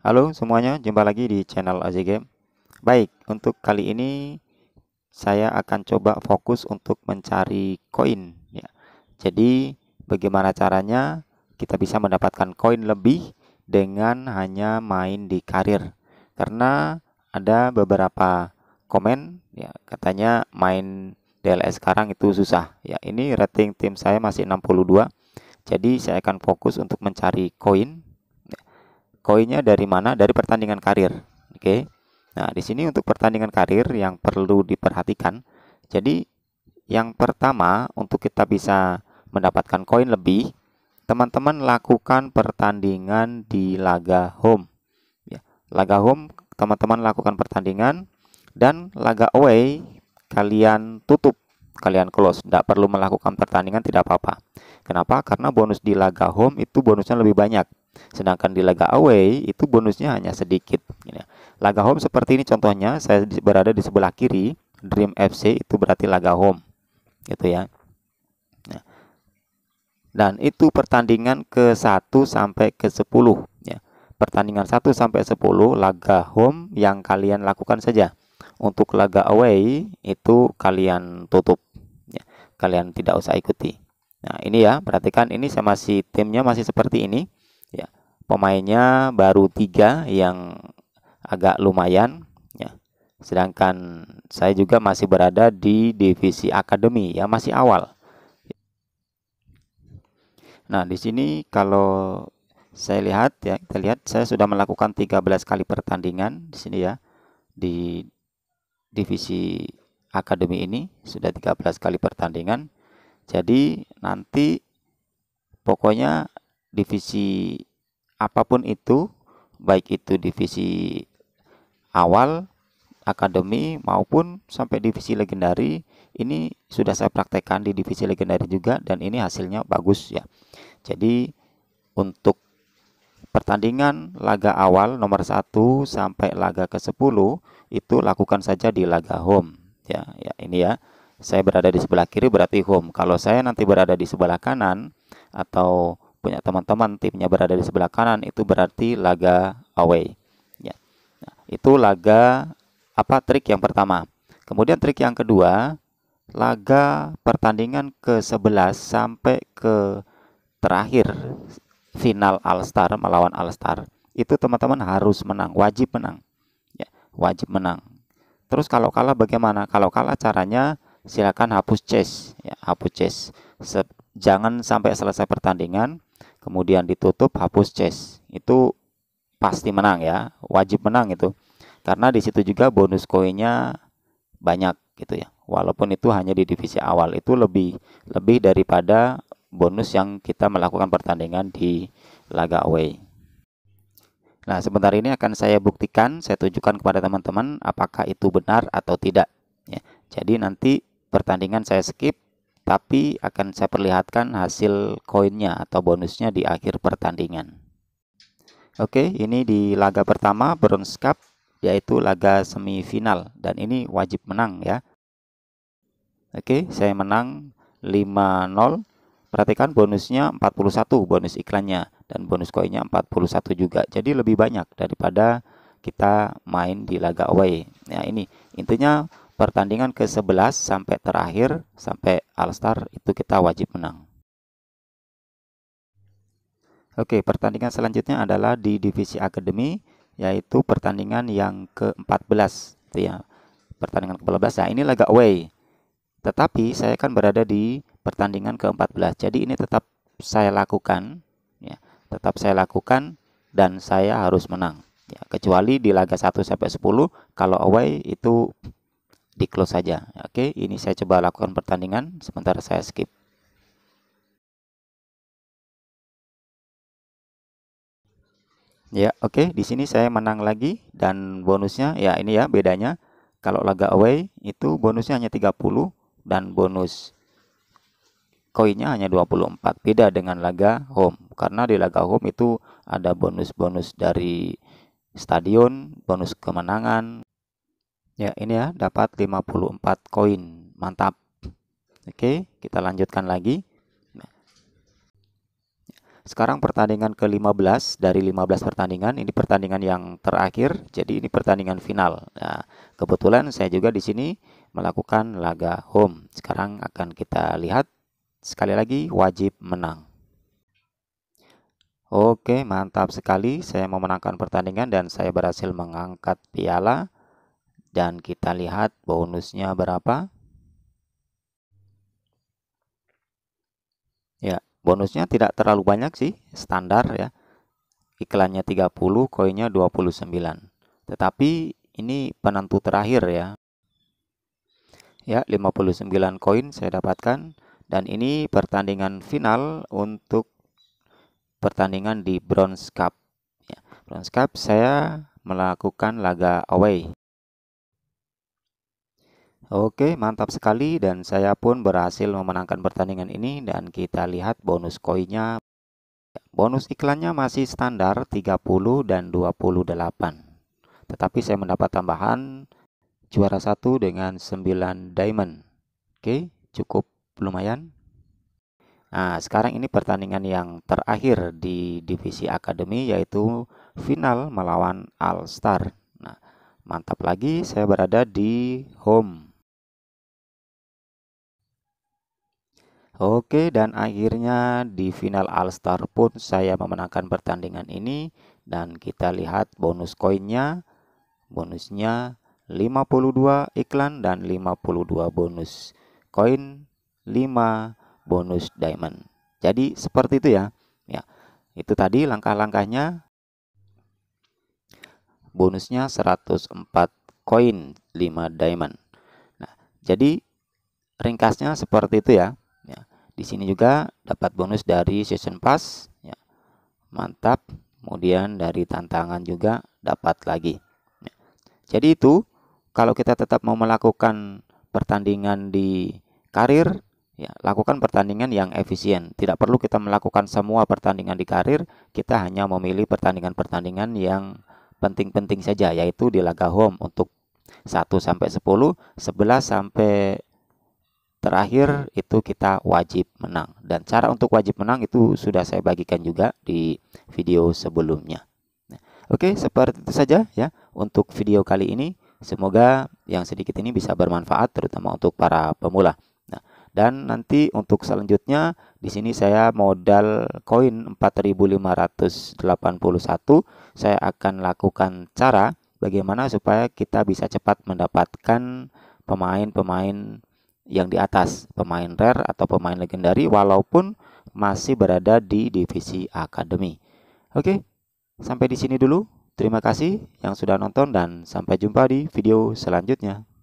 Halo semuanya, jumpa lagi di channel AZ Game. Baik, untuk kali ini saya akan coba fokus untuk mencari koin ya. Jadi, bagaimana caranya kita bisa mendapatkan koin lebih dengan hanya main di karir? Karena ada beberapa komen ya, katanya main DLS sekarang itu susah. Ya, ini rating tim saya masih 62. Jadi, saya akan fokus untuk mencari koin koinnya dari mana? Dari pertandingan karir. Oke. Okay. Nah, di sini untuk pertandingan karir yang perlu diperhatikan. Jadi yang pertama untuk kita bisa mendapatkan koin lebih, teman-teman lakukan pertandingan di laga home. Ya, laga home teman-teman lakukan pertandingan dan laga away kalian tutup, kalian close. Tidak perlu melakukan pertandingan tidak apa-apa. Kenapa? Karena bonus di laga home itu bonusnya lebih banyak Sedangkan di laga away itu bonusnya hanya sedikit. Laga home seperti ini contohnya, saya berada di sebelah kiri, Dream FC itu berarti laga home. Gitu ya. Nah, dan itu pertandingan ke 1 sampai ke 10 ya. Pertandingan 1 sampai 10 laga home yang kalian lakukan saja. Untuk laga away itu kalian tutup ya. Kalian tidak usah ikuti. Nah, ini ya, perhatikan ini saya masih timnya masih seperti ini ya pemainnya baru tiga yang agak lumayan ya sedangkan saya juga masih berada di divisi akademi ya masih awal nah di sini kalau saya lihat ya kita lihat saya sudah melakukan 13 kali pertandingan di sini ya di divisi akademi ini sudah 13 kali pertandingan jadi nanti pokoknya divisi apapun itu, baik itu divisi awal, akademi maupun sampai divisi legendari, ini sudah saya praktekkan di divisi legendari juga dan ini hasilnya bagus ya. Jadi untuk pertandingan laga awal nomor 1 sampai laga ke-10 itu lakukan saja di laga home ya ya ini ya saya berada di sebelah kiri berarti home kalau saya nanti berada di sebelah kanan atau punya teman-teman timnya berada di sebelah kanan itu berarti laga away. Ya. Nah, itu laga apa trik yang pertama. Kemudian trik yang kedua, laga pertandingan ke-11 sampai ke terakhir final All Star melawan All Star Itu teman-teman harus menang, wajib menang. Ya, wajib menang. Terus kalau kalah bagaimana? Kalau kalah caranya silakan hapus chase ya hapus chase Se jangan sampai selesai pertandingan kemudian ditutup hapus chase itu pasti menang ya wajib menang itu karena di situ juga bonus koinnya banyak gitu ya walaupun itu hanya di divisi awal itu lebih lebih daripada bonus yang kita melakukan pertandingan di laga away nah sebentar ini akan saya buktikan saya tunjukkan kepada teman-teman apakah itu benar atau tidak ya jadi nanti pertandingan saya skip tapi akan saya perlihatkan hasil koinnya atau bonusnya di akhir pertandingan. Oke, ini di laga pertama Bronze Cup yaitu laga semifinal dan ini wajib menang ya. Oke, saya menang 5-0. Perhatikan bonusnya 41 bonus iklannya dan bonus koinnya 41 juga. Jadi lebih banyak daripada kita main di laga away. Ya, ini intinya pertandingan ke-11 sampai terakhir sampai All Star itu kita wajib menang. Oke, pertandingan selanjutnya adalah di divisi akademi yaitu pertandingan yang ke-14 itu ya. Pertandingan ke-14. Nah, ini laga away. Tetapi saya kan berada di pertandingan ke-14. Jadi ini tetap saya lakukan ya, tetap saya lakukan dan saya harus menang. Ya, kecuali di laga 1 sampai 10 kalau away itu di close saja oke ini saya coba lakukan pertandingan sementara saya skip Ya, oke. Di sini saya menang lagi dan bonusnya ya ini ya bedanya. Kalau laga away itu bonusnya hanya 30 dan bonus koinnya hanya 24. Beda dengan laga home karena di laga home itu ada bonus-bonus dari stadion, bonus kemenangan, Ya, ini ya dapat 54 koin. Mantap. Oke, kita lanjutkan lagi. Sekarang pertandingan ke-15 dari 15 pertandingan, ini pertandingan yang terakhir, jadi ini pertandingan final. Nah, kebetulan saya juga di sini melakukan laga home. Sekarang akan kita lihat sekali lagi wajib menang. Oke, mantap sekali. Saya memenangkan pertandingan dan saya berhasil mengangkat piala dan kita lihat bonusnya berapa. Ya, bonusnya tidak terlalu banyak sih, standar ya. Iklannya 30, koinnya 29. Tetapi ini penentu terakhir ya. Ya, 59 koin saya dapatkan dan ini pertandingan final untuk pertandingan di Bronze Cup. Ya, Bronze Cup saya melakukan laga away. Oke, mantap sekali dan saya pun berhasil memenangkan pertandingan ini dan kita lihat bonus koinnya. Bonus iklannya masih standar 30 dan 28. Tetapi saya mendapat tambahan juara satu dengan 9 diamond. Oke, cukup lumayan. Nah, sekarang ini pertandingan yang terakhir di divisi akademi yaitu final melawan All Star. Nah, mantap lagi saya berada di home Oke, dan akhirnya di final All Star pun saya memenangkan pertandingan ini dan kita lihat bonus koinnya. Bonusnya 52 iklan dan 52 bonus koin, 5 bonus diamond. Jadi seperti itu ya. Ya, itu tadi langkah-langkahnya. Bonusnya 104 koin, 5 diamond. Nah, jadi ringkasnya seperti itu ya. Di sini juga dapat bonus dari season pass. Ya. Mantap. Kemudian dari tantangan juga dapat lagi. Ya. Jadi itu kalau kita tetap mau melakukan pertandingan di karir, ya, lakukan pertandingan yang efisien. Tidak perlu kita melakukan semua pertandingan di karir, kita hanya memilih pertandingan-pertandingan yang penting-penting saja yaitu di laga home untuk 1 sampai 10, 11 sampai terakhir hmm. itu kita wajib menang dan cara untuk wajib menang itu sudah saya bagikan juga di video sebelumnya nah, oke seperti itu saja ya untuk video kali ini semoga yang sedikit ini bisa bermanfaat terutama untuk para pemula nah, dan nanti untuk selanjutnya di sini saya modal koin 4581 saya akan lakukan cara bagaimana supaya kita bisa cepat mendapatkan pemain-pemain yang di atas, pemain rare atau pemain legendari walaupun masih berada di divisi akademi. Oke, sampai di sini dulu. Terima kasih yang sudah nonton dan sampai jumpa di video selanjutnya.